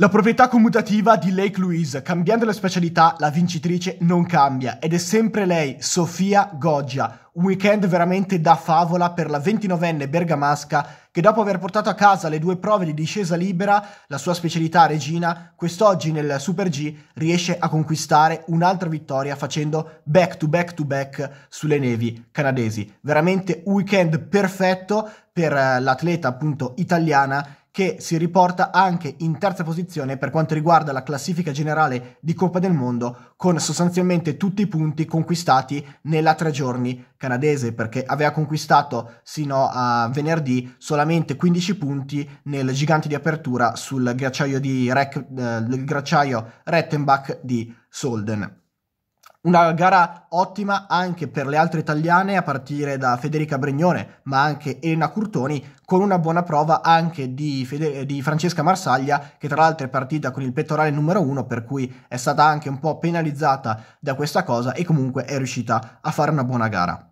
La proprietà commutativa di Lake Louise, cambiando le specialità, la vincitrice non cambia ed è sempre lei, Sofia Goggia. Un weekend veramente da favola per la 29enne bergamasca che dopo aver portato a casa le due prove di discesa libera, la sua specialità regina, quest'oggi nel Super G riesce a conquistare un'altra vittoria facendo back to back to back sulle nevi canadesi. Veramente un weekend perfetto per eh, l'atleta appunto italiana che si riporta anche in terza posizione per quanto riguarda la classifica generale di Coppa del Mondo, con sostanzialmente tutti i punti conquistati nella tre giorni canadese, perché aveva conquistato sino a venerdì solamente 15 punti nel gigante di apertura sul ghiacciaio, di Rec, eh, Rettenbach di Solden. Una gara ottima anche per le altre italiane, a partire da Federica Bregnone, ma anche Elena Curtoni, con una buona prova anche di, Fede- di Francesca Marsaglia, che tra l'altro è partita con il pettorale numero uno, per cui è stata anche un po' penalizzata da questa cosa e comunque è riuscita a fare una buona gara.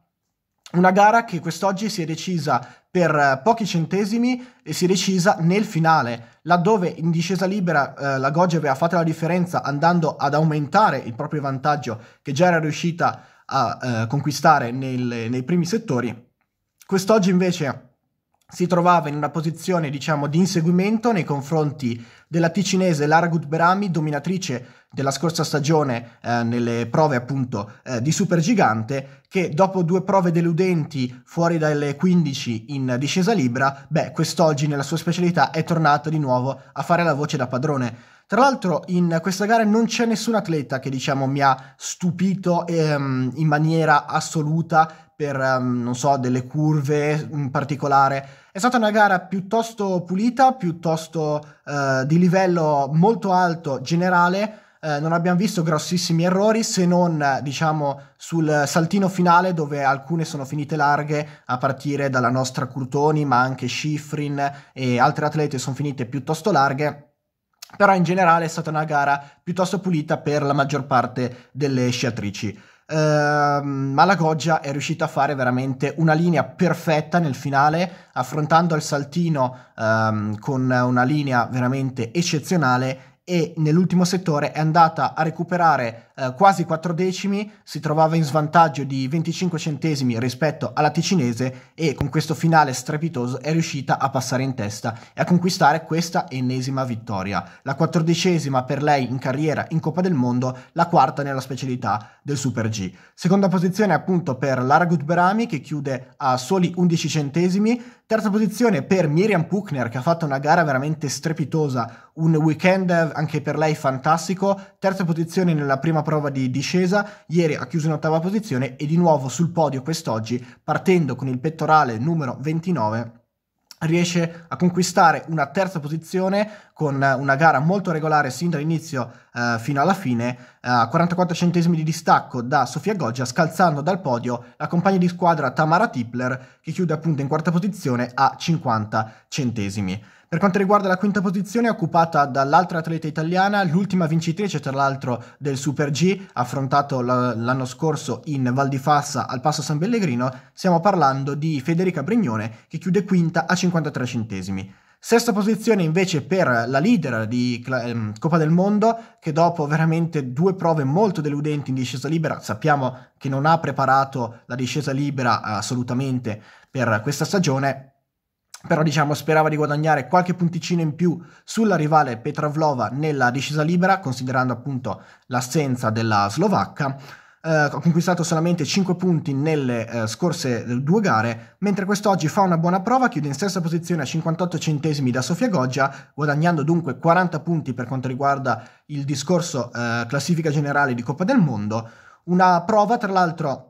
Una gara che quest'oggi si è decisa per eh, pochi centesimi e si è decisa nel finale, laddove in discesa libera eh, la Goggia aveva fatto la differenza andando ad aumentare il proprio vantaggio che già era riuscita a eh, conquistare nel, nei primi settori. Quest'oggi invece si trovava in una posizione diciamo di inseguimento nei confronti della ticinese Lara Gutberami, dominatrice della scorsa stagione eh, nelle prove appunto eh, di Supergigante, che dopo due prove deludenti fuori dalle 15 in discesa libera, beh, quest'oggi nella sua specialità è tornata di nuovo a fare la voce da padrone. Tra l'altro in questa gara non c'è nessun atleta che diciamo mi ha stupito ehm, in maniera assoluta per, ehm, non so, delle curve in particolare. È stata una gara piuttosto pulita, piuttosto eh, di livello molto alto generale. Eh, non abbiamo visto grossissimi errori se non diciamo sul saltino finale dove alcune sono finite larghe a partire dalla nostra Curtoni ma anche Schifrin e altre atlete sono finite piuttosto larghe però in generale è stata una gara piuttosto pulita per la maggior parte delle sciatrici. Uh, ehm, Malagoggia è riuscita a fare veramente una linea perfetta nel finale, affrontando il saltino um, con una linea veramente eccezionale e nell'ultimo settore è andata a recuperare eh, quasi 4 decimi, si trovava in svantaggio di 25 centesimi rispetto alla ticinese e con questo finale strepitoso è riuscita a passare in testa e a conquistare questa ennesima vittoria, la quattordicesima per lei in carriera in Coppa del Mondo, la quarta nella specialità del Super G. Seconda posizione appunto per Lara Gutberami che chiude a soli 11 centesimi, terza posizione per Miriam Puchner che ha fatto una gara veramente strepitosa, un weekend anche per lei fantastico, terza posizione nella prima prova di discesa, ieri ha chiuso in ottava posizione e di nuovo sul podio quest'oggi, partendo con il pettorale numero 29 riesce a conquistare una terza posizione con una gara molto regolare sin dall'inizio eh, fino alla fine eh, a eh, 44 centesimi di distacco da Sofia Goggia scalzando dal podio la compagna di squadra Tamara Tipler che chiude appunto in quarta posizione a 50 centesimi. Per quanto riguarda la quinta posizione, occupata dall'altra atleta italiana, l'ultima vincitrice tra l'altro del Super G, affrontato l'anno scorso in Val di Fassa al Passo San Pellegrino, stiamo parlando di Federica Brignone che chiude quinta a 53 centesimi. Sesta posizione invece per la leader di ehm, Coppa del Mondo che dopo veramente due prove molto deludenti in discesa libera, sappiamo che non ha preparato la discesa libera assolutamente per questa stagione, però diciamo sperava di guadagnare qualche punticino in più sulla rivale Petra Vlova nella discesa libera, considerando appunto l'assenza della Slovacca ha eh, conquistato solamente 5 punti nelle eh, scorse eh, due gare, mentre quest'oggi fa una buona prova, chiude in sesta posizione a 58 centesimi da Sofia Goggia, guadagnando dunque 40 punti per quanto riguarda il discorso classifica generale di Coppa del Mondo. Una prova, tra l'altro,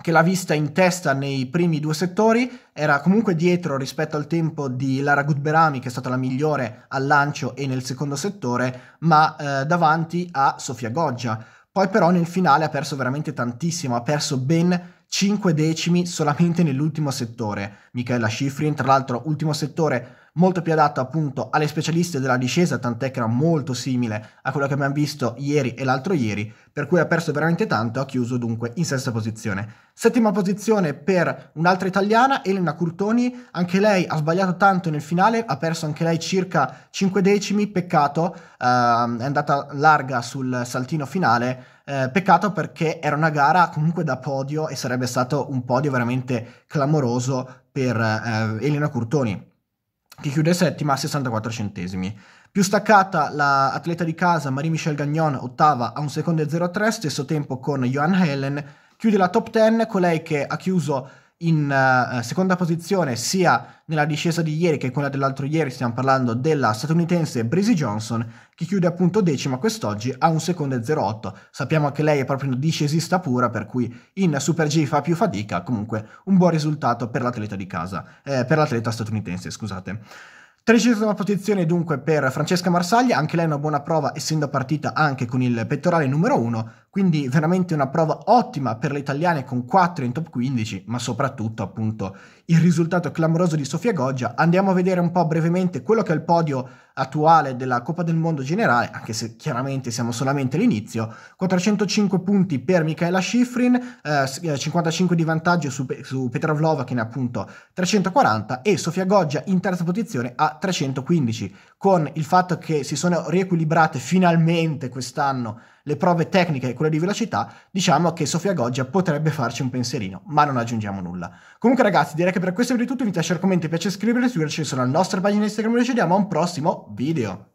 che l'ha vista in testa nei primi due settori, era comunque dietro rispetto al tempo di Lara Gutberami, che è stata la migliore al lancio e nel secondo settore, ma eh, davanti a Sofia Goggia. Poi però nel finale ha perso veramente tantissimo, ha perso ben 5 decimi solamente nell'ultimo settore. Michaela Schifrin, tra l'altro, ultimo settore molto più adatto appunto alle specialiste della discesa, tant'è che era molto simile a quello che abbiamo visto ieri e l'altro ieri, per cui ha perso veramente tanto, ha chiuso dunque in sesta posizione. Settima posizione per un'altra italiana, Elena Curtoni, anche lei ha sbagliato tanto nel finale, ha perso anche lei circa 5 decimi, peccato, ehm, è andata larga sul saltino finale, eh, peccato perché era una gara comunque da podio e sarebbe stato un podio veramente clamoroso per eh, Elena Curtoni, che chiude settima a 64 centesimi. Più staccata l'atleta la di casa Marie-Michel Gagnon, ottava a un secondo e 03, stesso tempo con Johan Helen Chiude la top 10 colei che ha chiuso in uh, seconda posizione sia nella discesa di ieri che quella dell'altro ieri, stiamo parlando della statunitense Breezy Johnson che chiude appunto decima quest'oggi a un secondo e 08. Sappiamo che lei è proprio una discesista pura per cui in Super G fa più fatica, comunque un buon risultato per l'atleta di casa, eh, per l'atleta statunitense, scusate. Tredicesima posizione dunque per Francesca Marsaglia, anche lei una buona prova essendo partita anche con il pettorale numero 1, quindi veramente una prova ottima per le italiane con 4 in top 15, ma soprattutto appunto il risultato clamoroso di Sofia Goggia. Andiamo a vedere un po' brevemente quello che è il podio attuale della Coppa del Mondo generale, anche se chiaramente siamo solamente all'inizio. 405 punti per Michaela Schifrin, eh, 55 di vantaggio su, su Petrovlova che ne ha appunto 340 e Sofia Goggia in terza posizione a 315, con il fatto che si sono riequilibrate finalmente quest'anno le prove tecniche e quelle di velocità, diciamo che Sofia Goggia potrebbe farci un pensierino, ma non aggiungiamo nulla. Comunque ragazzi, direi che per questo video è tutto, vi lascio commenti, piace iscrivervi, iscrivervi sulla nostra pagina Instagram e ci vediamo a un prossimo video.